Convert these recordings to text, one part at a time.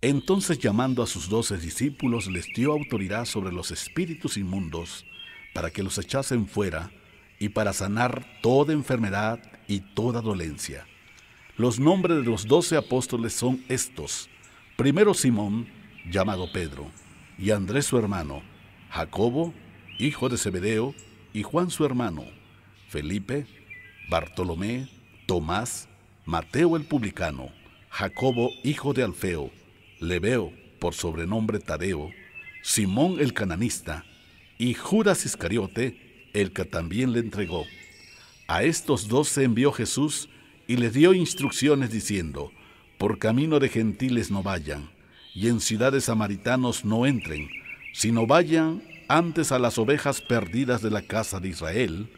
Entonces llamando a sus doce discípulos les dio autoridad sobre los espíritus inmundos para que los echasen fuera y para sanar toda enfermedad y toda dolencia. Los nombres de los doce apóstoles son estos. Primero Simón, llamado Pedro, y Andrés su hermano, Jacobo, hijo de Zebedeo, y Juan su hermano, Felipe, Bartolomé, Tomás, Mateo el publicano, Jacobo, hijo de Alfeo, veo, por sobrenombre Tadeo, Simón el cananista y Judas Iscariote, el que también le entregó. A estos dos se envió Jesús y les dio instrucciones diciendo, por camino de gentiles no vayan, y en ciudades samaritanos no entren, sino vayan antes a las ovejas perdidas de la casa de Israel,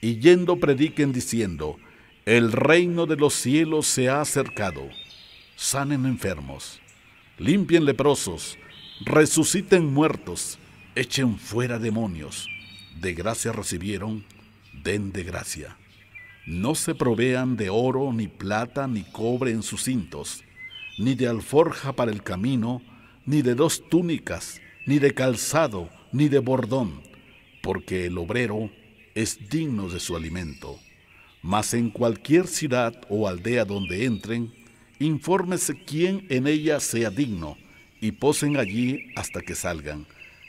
y yendo prediquen diciendo, el reino de los cielos se ha acercado, sanen enfermos, limpien leprosos, resuciten muertos, echen fuera demonios. De gracia recibieron, den de gracia. No se provean de oro, ni plata, ni cobre en sus cintos, ni de alforja para el camino, ni de dos túnicas, ni de calzado, ni de bordón, porque el obrero es digno de su alimento. Mas en cualquier ciudad o aldea donde entren, Infórmese quién en ella sea digno y posen allí hasta que salgan.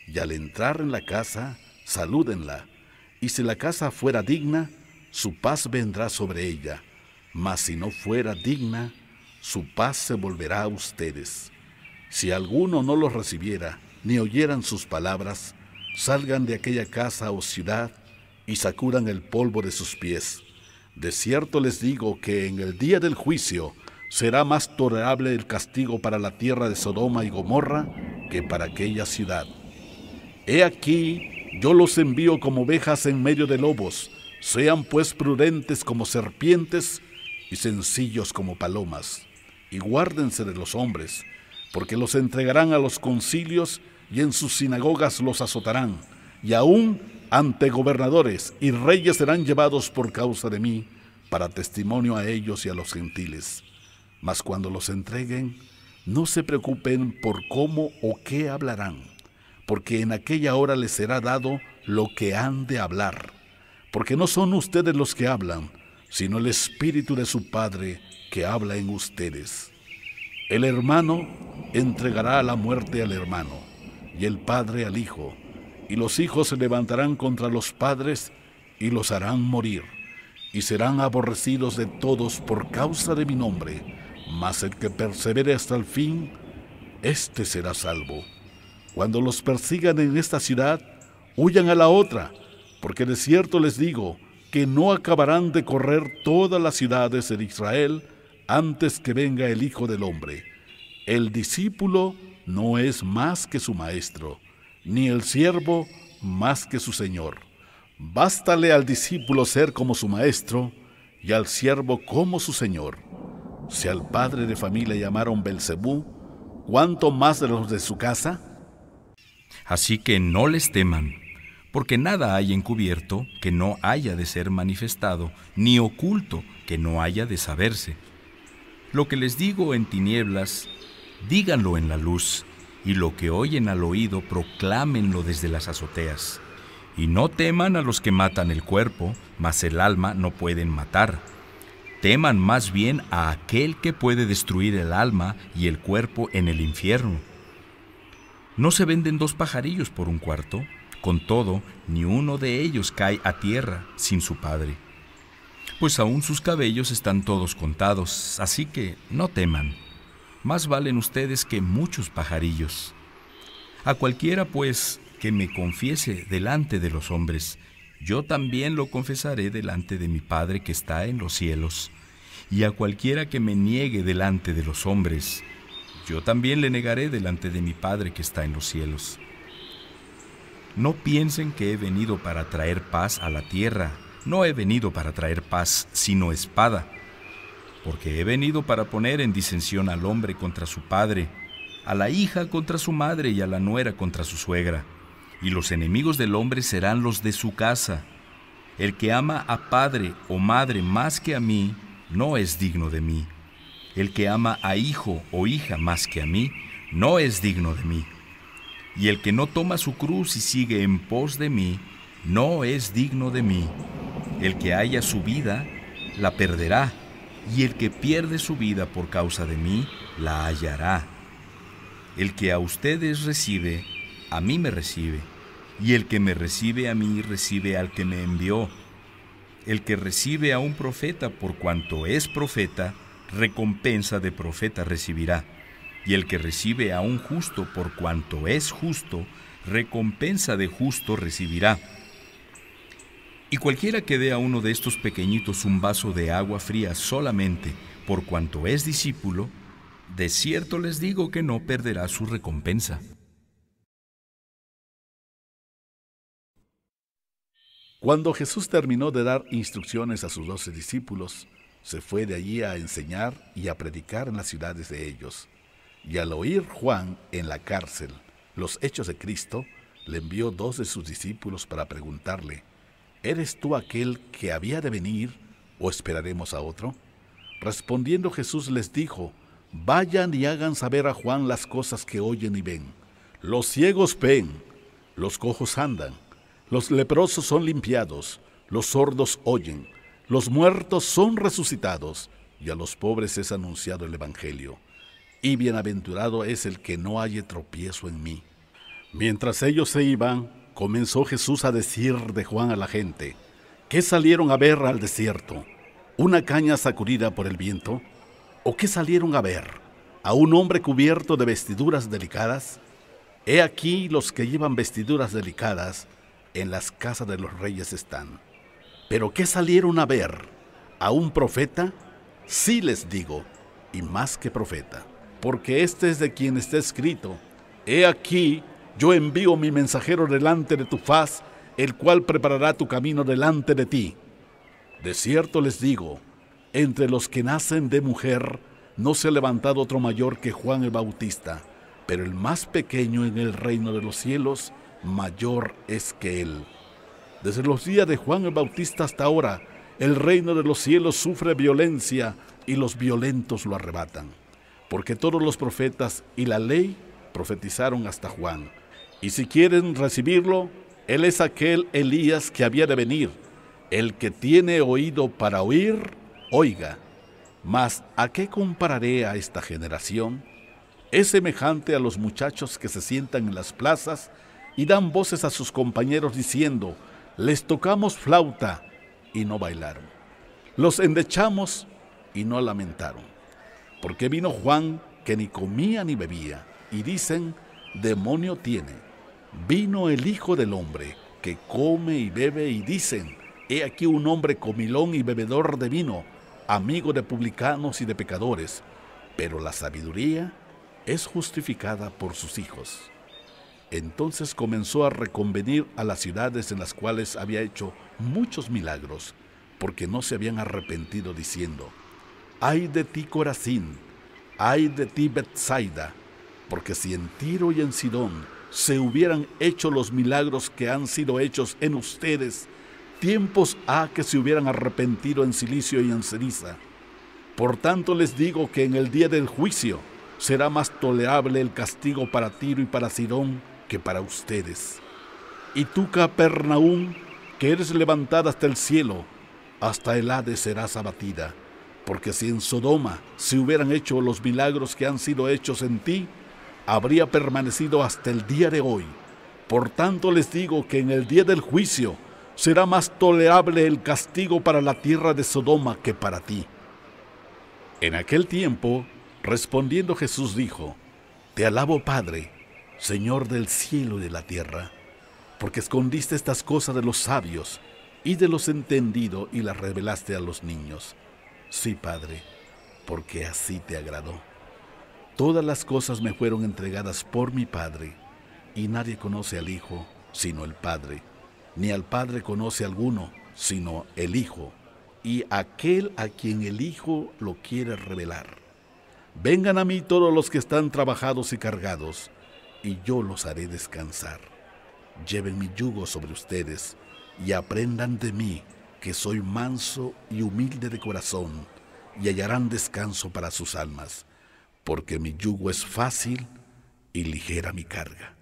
Y al entrar en la casa, salúdenla. Y si la casa fuera digna, su paz vendrá sobre ella. Mas si no fuera digna, su paz se volverá a ustedes. Si alguno no los recibiera, ni oyeran sus palabras, salgan de aquella casa o ciudad y sacuran el polvo de sus pies. De cierto les digo que en el día del juicio, será más tolerable el castigo para la tierra de Sodoma y Gomorra que para aquella ciudad. He aquí, yo los envío como ovejas en medio de lobos, sean pues prudentes como serpientes y sencillos como palomas, y guárdense de los hombres, porque los entregarán a los concilios y en sus sinagogas los azotarán, y aún ante gobernadores y reyes serán llevados por causa de mí, para testimonio a ellos y a los gentiles. Mas cuando los entreguen, no se preocupen por cómo o qué hablarán, porque en aquella hora les será dado lo que han de hablar. Porque no son ustedes los que hablan, sino el Espíritu de su Padre que habla en ustedes. El hermano entregará a la muerte al hermano, y el padre al hijo, y los hijos se levantarán contra los padres y los harán morir, y serán aborrecidos de todos por causa de mi nombre mas el que persevere hasta el fin, éste será salvo. Cuando los persigan en esta ciudad, huyan a la otra, porque de cierto les digo que no acabarán de correr todas las ciudades de Israel antes que venga el Hijo del Hombre. El discípulo no es más que su maestro, ni el siervo más que su señor. Bástale al discípulo ser como su maestro y al siervo como su señor. Si al padre de familia llamaron Belcebú, ¿cuánto más de los de su casa? Así que no les teman, porque nada hay encubierto que no haya de ser manifestado, ni oculto que no haya de saberse. Lo que les digo en tinieblas, díganlo en la luz, y lo que oyen al oído, proclámenlo desde las azoteas. Y no teman a los que matan el cuerpo, mas el alma no pueden matar teman más bien a aquel que puede destruir el alma y el cuerpo en el infierno. No se venden dos pajarillos por un cuarto, con todo, ni uno de ellos cae a tierra sin su padre, pues aún sus cabellos están todos contados, así que no teman. Más valen ustedes que muchos pajarillos. A cualquiera, pues, que me confiese delante de los hombres, yo también lo confesaré delante de mi Padre que está en los cielos. Y a cualquiera que me niegue delante de los hombres, yo también le negaré delante de mi Padre que está en los cielos. No piensen que he venido para traer paz a la tierra. No he venido para traer paz, sino espada. Porque he venido para poner en disensión al hombre contra su padre, a la hija contra su madre y a la nuera contra su suegra y los enemigos del hombre serán los de su casa. El que ama a padre o madre más que a mí, no es digno de mí. El que ama a hijo o hija más que a mí, no es digno de mí. Y el que no toma su cruz y sigue en pos de mí, no es digno de mí. El que haya su vida, la perderá, y el que pierde su vida por causa de mí, la hallará. El que a ustedes recibe, a mí me recibe, y el que me recibe a mí recibe al que me envió. El que recibe a un profeta por cuanto es profeta, recompensa de profeta recibirá. Y el que recibe a un justo por cuanto es justo, recompensa de justo recibirá. Y cualquiera que dé a uno de estos pequeñitos un vaso de agua fría solamente por cuanto es discípulo, de cierto les digo que no perderá su recompensa. Cuando Jesús terminó de dar instrucciones a sus doce discípulos, se fue de allí a enseñar y a predicar en las ciudades de ellos. Y al oír Juan en la cárcel los hechos de Cristo, le envió dos de sus discípulos para preguntarle, ¿Eres tú aquel que había de venir o esperaremos a otro? Respondiendo Jesús les dijo, Vayan y hagan saber a Juan las cosas que oyen y ven. Los ciegos ven, los cojos andan los leprosos son limpiados, los sordos oyen, los muertos son resucitados, y a los pobres es anunciado el Evangelio. Y bienaventurado es el que no halle tropiezo en mí. Mientras ellos se iban, comenzó Jesús a decir de Juan a la gente, ¿qué salieron a ver al desierto? ¿Una caña sacudida por el viento? ¿O qué salieron a ver? ¿A un hombre cubierto de vestiduras delicadas? He aquí los que llevan vestiduras delicadas en las casas de los reyes están. Pero qué salieron a ver a un profeta, sí les digo, y más que profeta, porque este es de quien está escrito, he aquí, yo envío mi mensajero delante de tu faz, el cual preparará tu camino delante de ti. De cierto les digo, entre los que nacen de mujer, no se ha levantado otro mayor que Juan el Bautista, pero el más pequeño en el reino de los cielos mayor es que él. Desde los días de Juan el Bautista hasta ahora, el reino de los cielos sufre violencia y los violentos lo arrebatan. Porque todos los profetas y la ley profetizaron hasta Juan. Y si quieren recibirlo, él es aquel Elías que había de venir. El que tiene oído para oír, oiga. Mas, ¿a qué compararé a esta generación? Es semejante a los muchachos que se sientan en las plazas y dan voces a sus compañeros diciendo, les tocamos flauta y no bailaron. Los endechamos y no lamentaron. Porque vino Juan que ni comía ni bebía y dicen, demonio tiene. Vino el Hijo del Hombre que come y bebe y dicen, he aquí un hombre comilón y bebedor de vino, amigo de publicanos y de pecadores, pero la sabiduría es justificada por sus hijos. Entonces comenzó a reconvenir a las ciudades en las cuales había hecho muchos milagros, porque no se habían arrepentido diciendo, ay de ti Corazín, ay de ti Betsaida, porque si en Tiro y en Sidón se hubieran hecho los milagros que han sido hechos en ustedes, tiempos ha que se hubieran arrepentido en Silicio y en Ceniza. Por tanto les digo que en el día del juicio será más tolerable el castigo para Tiro y para Sidón que para ustedes. Y tú, Capernaum, que eres levantada hasta el cielo, hasta el Hades serás abatida. Porque si en Sodoma se hubieran hecho los milagros que han sido hechos en ti, habría permanecido hasta el día de hoy. Por tanto les digo que en el día del juicio será más tolerable el castigo para la tierra de Sodoma que para ti. En aquel tiempo, respondiendo Jesús dijo, Te alabo Padre, Señor del cielo y de la tierra, porque escondiste estas cosas de los sabios y de los entendidos y las revelaste a los niños. Sí, Padre, porque así te agradó. Todas las cosas me fueron entregadas por mi Padre, y nadie conoce al Hijo sino el Padre, ni al Padre conoce alguno sino el Hijo, y aquel a quien el Hijo lo quiere revelar. Vengan a mí todos los que están trabajados y cargados, y yo los haré descansar. Lleven mi yugo sobre ustedes y aprendan de mí, que soy manso y humilde de corazón, y hallarán descanso para sus almas, porque mi yugo es fácil y ligera mi carga.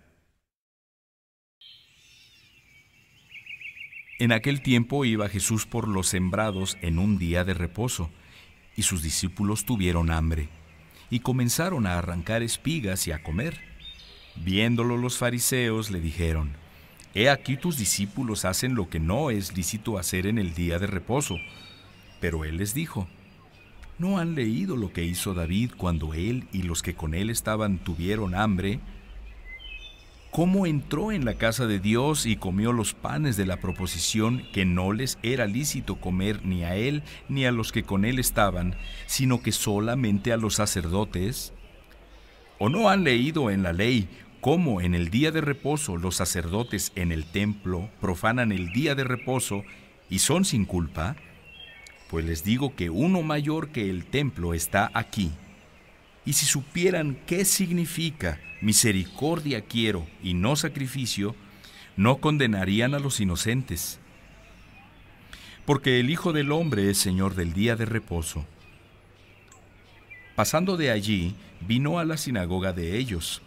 En aquel tiempo iba Jesús por los sembrados en un día de reposo, y sus discípulos tuvieron hambre, y comenzaron a arrancar espigas y a comer. Viéndolo los fariseos le dijeron, He aquí tus discípulos hacen lo que no es lícito hacer en el día de reposo. Pero él les dijo, ¿no han leído lo que hizo David cuando él y los que con él estaban tuvieron hambre? ¿Cómo entró en la casa de Dios y comió los panes de la proposición que no les era lícito comer ni a él ni a los que con él estaban, sino que solamente a los sacerdotes? ¿O no han leído en la ley cómo en el día de reposo los sacerdotes en el templo profanan el día de reposo y son sin culpa? Pues les digo que uno mayor que el templo está aquí. Y si supieran qué significa misericordia quiero y no sacrificio, no condenarían a los inocentes. Porque el Hijo del Hombre es Señor del día de reposo. Pasando de allí, vino a la sinagoga de ellos,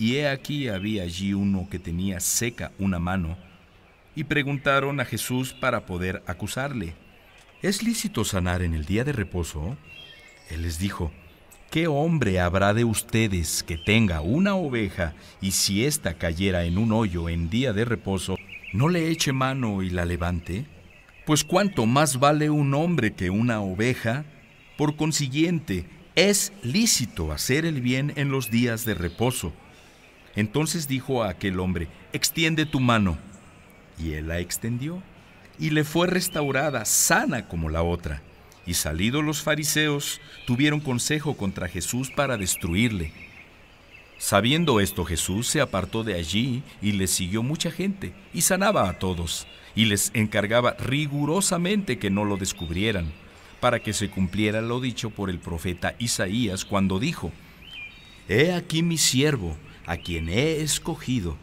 y he aquí había allí uno que tenía seca una mano, y preguntaron a Jesús para poder acusarle, ¿es lícito sanar en el día de reposo? Él les dijo, ¿qué hombre habrá de ustedes que tenga una oveja y si ésta cayera en un hoyo en día de reposo, no le eche mano y la levante? Pues cuánto más vale un hombre que una oveja, por consiguiente, es lícito hacer el bien en los días de reposo entonces dijo a aquel hombre, extiende tu mano. Y él la extendió, y le fue restaurada, sana como la otra. Y salidos los fariseos, tuvieron consejo contra Jesús para destruirle. Sabiendo esto, Jesús se apartó de allí y le siguió mucha gente, y sanaba a todos, y les encargaba rigurosamente que no lo descubrieran, para que se cumpliera lo dicho por el profeta Isaías cuando dijo, He aquí mi siervo, a quien he escogido,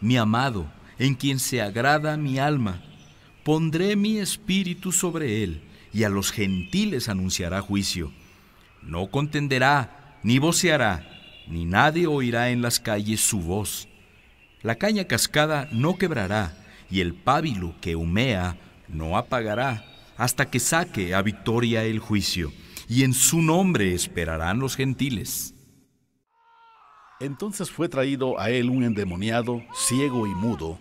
mi amado, en quien se agrada mi alma. Pondré mi espíritu sobre él, y a los gentiles anunciará juicio. No contenderá, ni voceará, ni nadie oirá en las calles su voz. La caña cascada no quebrará, y el pábilo que humea no apagará, hasta que saque a victoria el juicio, y en su nombre esperarán los gentiles. Entonces fue traído a él un endemoniado, ciego y mudo,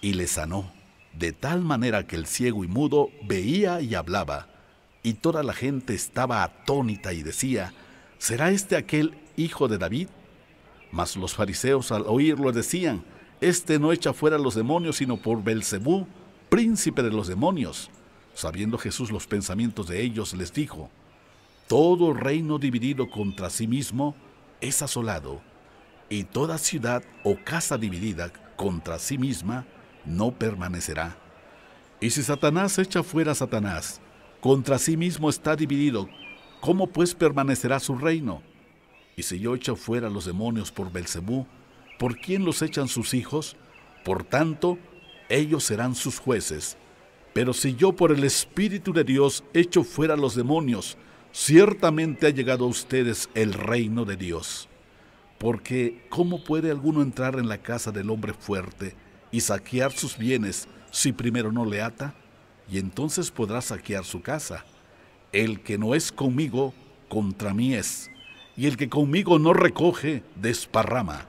y le sanó, de tal manera que el ciego y mudo veía y hablaba, y toda la gente estaba atónita y decía, ¿será este aquel hijo de David? Mas los fariseos al oírlo decían, Este no echa fuera a los demonios, sino por Belcebú, príncipe de los demonios. Sabiendo Jesús los pensamientos de ellos, les dijo, Todo reino dividido contra sí mismo es asolado, y toda ciudad o casa dividida contra sí misma no permanecerá. Y si Satanás echa fuera a Satanás, contra sí mismo está dividido, ¿cómo pues permanecerá su reino? Y si yo echo fuera a los demonios por Belcebú, ¿por quién los echan sus hijos? Por tanto, ellos serán sus jueces. Pero si yo por el Espíritu de Dios echo fuera a los demonios, ciertamente ha llegado a ustedes el reino de Dios. Porque ¿cómo puede alguno entrar en la casa del hombre fuerte y saquear sus bienes si primero no le ata? Y entonces podrá saquear su casa. El que no es conmigo, contra mí es. Y el que conmigo no recoge, desparrama.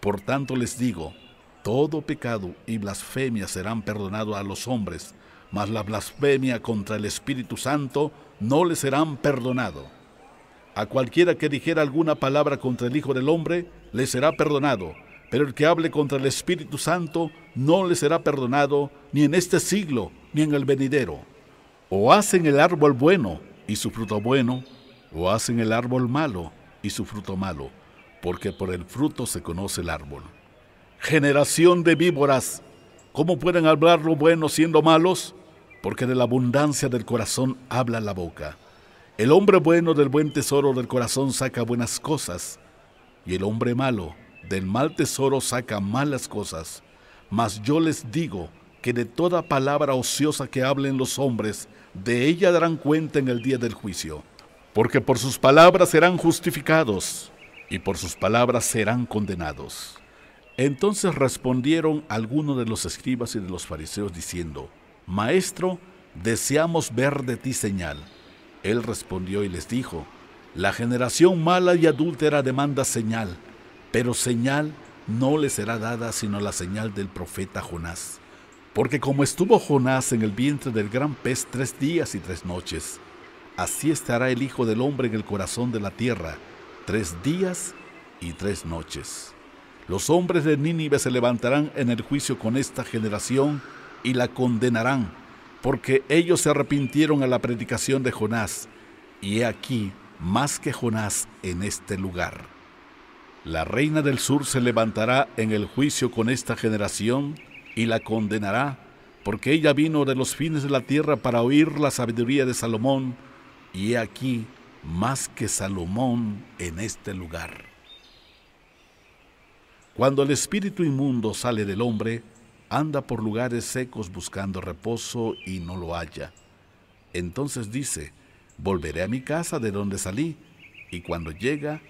Por tanto les digo, todo pecado y blasfemia serán perdonados a los hombres, mas la blasfemia contra el Espíritu Santo no le serán perdonados a cualquiera que dijera alguna palabra contra el Hijo del Hombre, le será perdonado, pero el que hable contra el Espíritu Santo no le será perdonado ni en este siglo ni en el venidero. O hacen el árbol bueno y su fruto bueno, o hacen el árbol malo y su fruto malo, porque por el fruto se conoce el árbol. Generación de víboras, ¿cómo pueden hablar lo bueno siendo malos? Porque de la abundancia del corazón habla la boca. El hombre bueno del buen tesoro del corazón saca buenas cosas, y el hombre malo del mal tesoro saca malas cosas. Mas yo les digo que de toda palabra ociosa que hablen los hombres, de ella darán cuenta en el día del juicio. Porque por sus palabras serán justificados, y por sus palabras serán condenados. Entonces respondieron algunos de los escribas y de los fariseos diciendo, Maestro, deseamos ver de ti señal. Él respondió y les dijo, La generación mala y adúltera demanda señal, pero señal no le será dada sino la señal del profeta Jonás. Porque como estuvo Jonás en el vientre del gran pez tres días y tres noches, así estará el Hijo del Hombre en el corazón de la tierra, tres días y tres noches. Los hombres de Nínive se levantarán en el juicio con esta generación y la condenarán porque ellos se arrepintieron a la predicación de Jonás, y he aquí más que Jonás en este lugar. La reina del sur se levantará en el juicio con esta generación y la condenará, porque ella vino de los fines de la tierra para oír la sabiduría de Salomón, y he aquí más que Salomón en este lugar. Cuando el espíritu inmundo sale del hombre, anda por lugares secos buscando reposo y no lo halla. Entonces dice, volveré a mi casa de donde salí, y cuando llega,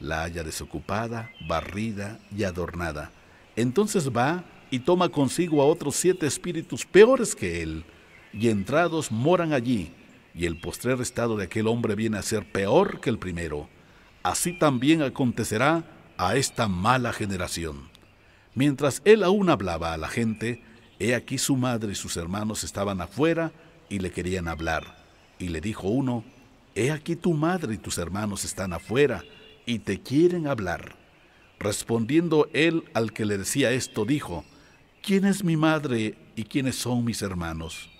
la halla desocupada, barrida y adornada. Entonces va y toma consigo a otros siete espíritus peores que él, y entrados moran allí, y el postrer estado de aquel hombre viene a ser peor que el primero. Así también acontecerá a esta mala generación. Mientras él aún hablaba a la gente, he aquí su madre y sus hermanos estaban afuera y le querían hablar. Y le dijo uno, He aquí tu madre y tus hermanos están afuera y te quieren hablar. Respondiendo él al que le decía esto, dijo, ¿quién es mi madre y quiénes son mis hermanos?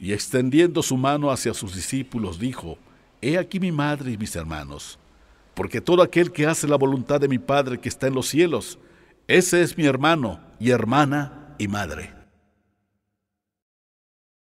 Y extendiendo su mano hacia sus discípulos, dijo, He aquí mi madre y mis hermanos, porque todo aquel que hace la voluntad de mi Padre que está en los cielos, ese es mi hermano y hermana y madre.